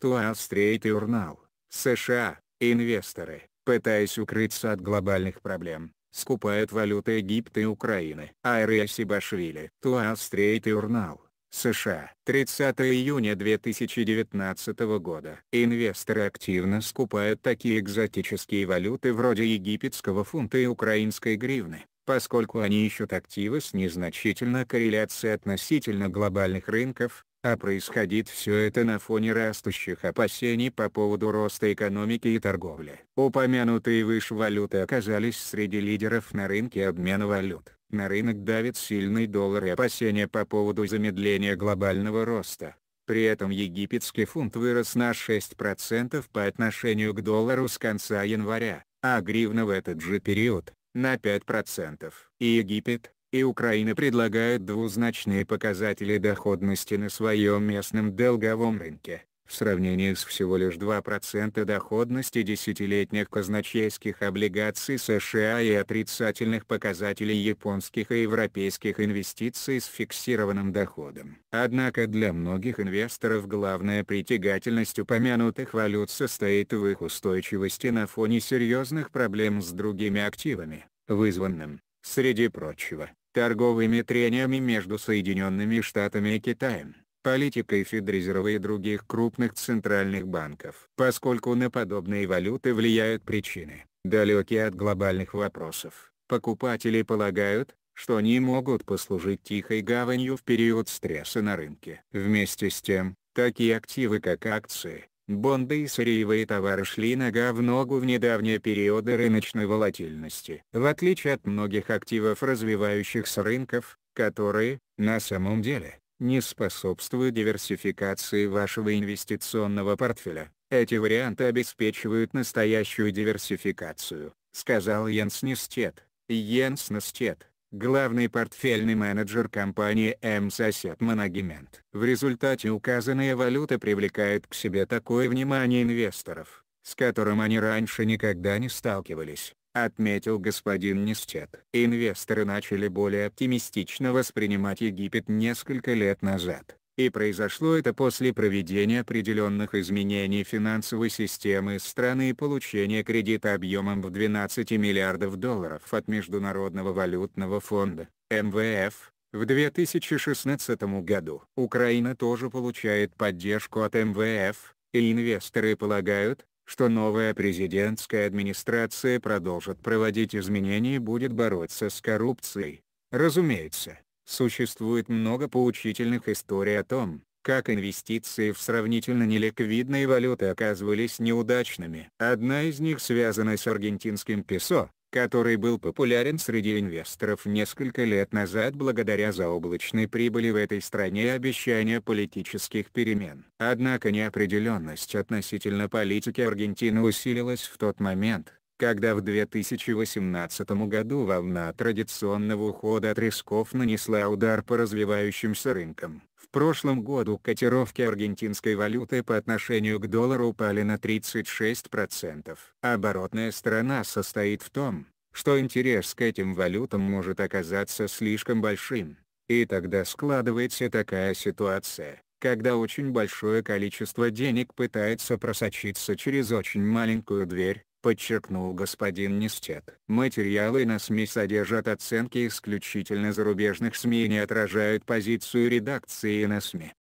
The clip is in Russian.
Туалстрейт и Урнал, США, инвесторы, пытаясь укрыться от глобальных проблем, скупают валюты Египта и Украины. Айрес Башвили, Туалстрейт и Урнал, США. 30 июня 2019 года. Инвесторы активно скупают такие экзотические валюты вроде египетского фунта и украинской гривны, поскольку они ищут активы с незначительной корреляцией относительно глобальных рынков, а происходит все это на фоне растущих опасений по поводу роста экономики и торговли. Упомянутые выше валюты оказались среди лидеров на рынке обмена валют. На рынок давит сильный доллар и опасения по поводу замедления глобального роста. При этом египетский фунт вырос на 6% по отношению к доллару с конца января, а гривна в этот же период – на 5%. И Египет, и Украина предлагает двузначные показатели доходности на своем местном долговом рынке, в сравнении с всего лишь 2% доходности десятилетних казначейских облигаций США и отрицательных показателей японских и европейских инвестиций с фиксированным доходом. Однако для многих инвесторов главная притягательность упомянутых валют состоит в их устойчивости на фоне серьезных проблем с другими активами, вызванным, среди прочего, торговыми трениями между Соединенными Штатами и Китаем, политикой Федрезерва и других крупных центральных банков. Поскольку на подобные валюты влияют причины, далекие от глобальных вопросов, покупатели полагают, что они могут послужить тихой гаванью в период стресса на рынке. Вместе с тем, такие активы как акции, Бонды и сырьевые товары шли нога в ногу в недавние периоды рыночной волатильности. В отличие от многих активов развивающихся рынков, которые, на самом деле, не способствуют диверсификации вашего инвестиционного портфеля, эти варианты обеспечивают настоящую диверсификацию, сказал Йенс Нестет. Йенс Нестет главный портфельный менеджер компании М-сосед Монагимент. В результате указанная валюта привлекает к себе такое внимание инвесторов, с которым они раньше никогда не сталкивались отметил господин Нестет. Инвесторы начали более оптимистично воспринимать Египет несколько лет назад и произошло это после проведения определенных изменений финансовой системы страны и получения кредита объемом в 12 миллиардов долларов от Международного валютного фонда, МВФ, в 2016 году. Украина тоже получает поддержку от МВФ, и инвесторы полагают, что новая президентская администрация продолжит проводить изменения и будет бороться с коррупцией. Разумеется, Существует много поучительных историй о том, как инвестиции в сравнительно неликвидные валюты оказывались неудачными. Одна из них связана с аргентинским песо, который был популярен среди инвесторов несколько лет назад благодаря заоблачной прибыли в этой стране и обещанию политических перемен. Однако неопределенность относительно политики Аргентины усилилась в тот момент, когда в 2018 году волна традиционного ухода от рисков нанесла удар по развивающимся рынкам. В прошлом году котировки аргентинской валюты по отношению к доллару упали на 36%. Оборотная сторона состоит в том, что интерес к этим валютам может оказаться слишком большим. И тогда складывается такая ситуация, когда очень большое количество денег пытается просочиться через очень маленькую дверь, подчеркнул господин Нестет. Материалы на СМИ содержат оценки исключительно зарубежных СМИ и не отражают позицию редакции на СМИ.